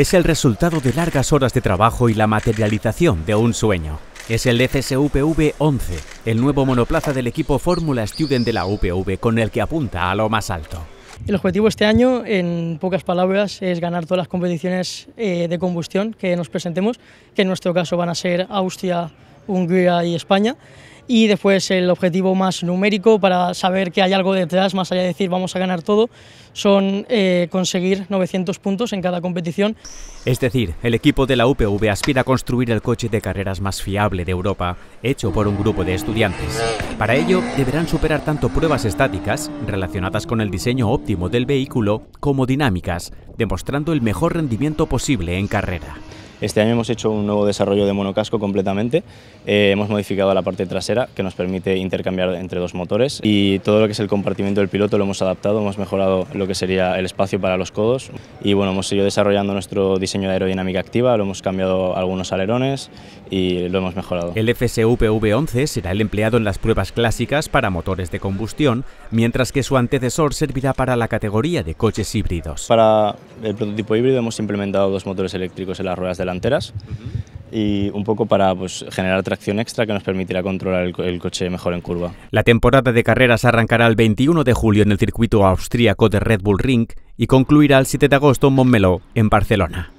es el resultado de largas horas de trabajo y la materialización de un sueño. Es el FSUPV 11, el nuevo monoplaza del equipo Fórmula Student de la UPV, con el que apunta a lo más alto. El objetivo este año, en pocas palabras, es ganar todas las competiciones eh, de combustión que nos presentemos, que en nuestro caso van a ser Austria, Hungría y España y después el objetivo más numérico para saber que hay algo detrás, más allá de decir vamos a ganar todo, son eh, conseguir 900 puntos en cada competición. Es decir, el equipo de la UPV aspira a construir el coche de carreras más fiable de Europa, hecho por un grupo de estudiantes. Para ello, deberán superar tanto pruebas estáticas, relacionadas con el diseño óptimo del vehículo, como dinámicas, demostrando el mejor rendimiento posible en carrera. Este año hemos hecho un nuevo desarrollo de monocasco completamente, eh, hemos modificado la parte trasera que nos permite intercambiar entre dos motores y todo lo que es el compartimiento del piloto lo hemos adaptado, hemos mejorado lo que sería el espacio para los codos y bueno, hemos seguido desarrollando nuestro diseño de aerodinámica activa, lo hemos cambiado algunos alerones y lo hemos mejorado. El v 11 será el empleado en las pruebas clásicas para motores de combustión, mientras que su antecesor servirá para la categoría de coches híbridos. Para el prototipo híbrido hemos implementado dos motores eléctricos en las ruedas de y un poco para pues, generar tracción extra que nos permitirá controlar el, el, coche mejor en curva. La temporada de carreras arrancará el 21 de julio en el circuito austríaco de Red Bull Ring y concluirá el 7 de agosto en Montmeló, en Barcelona.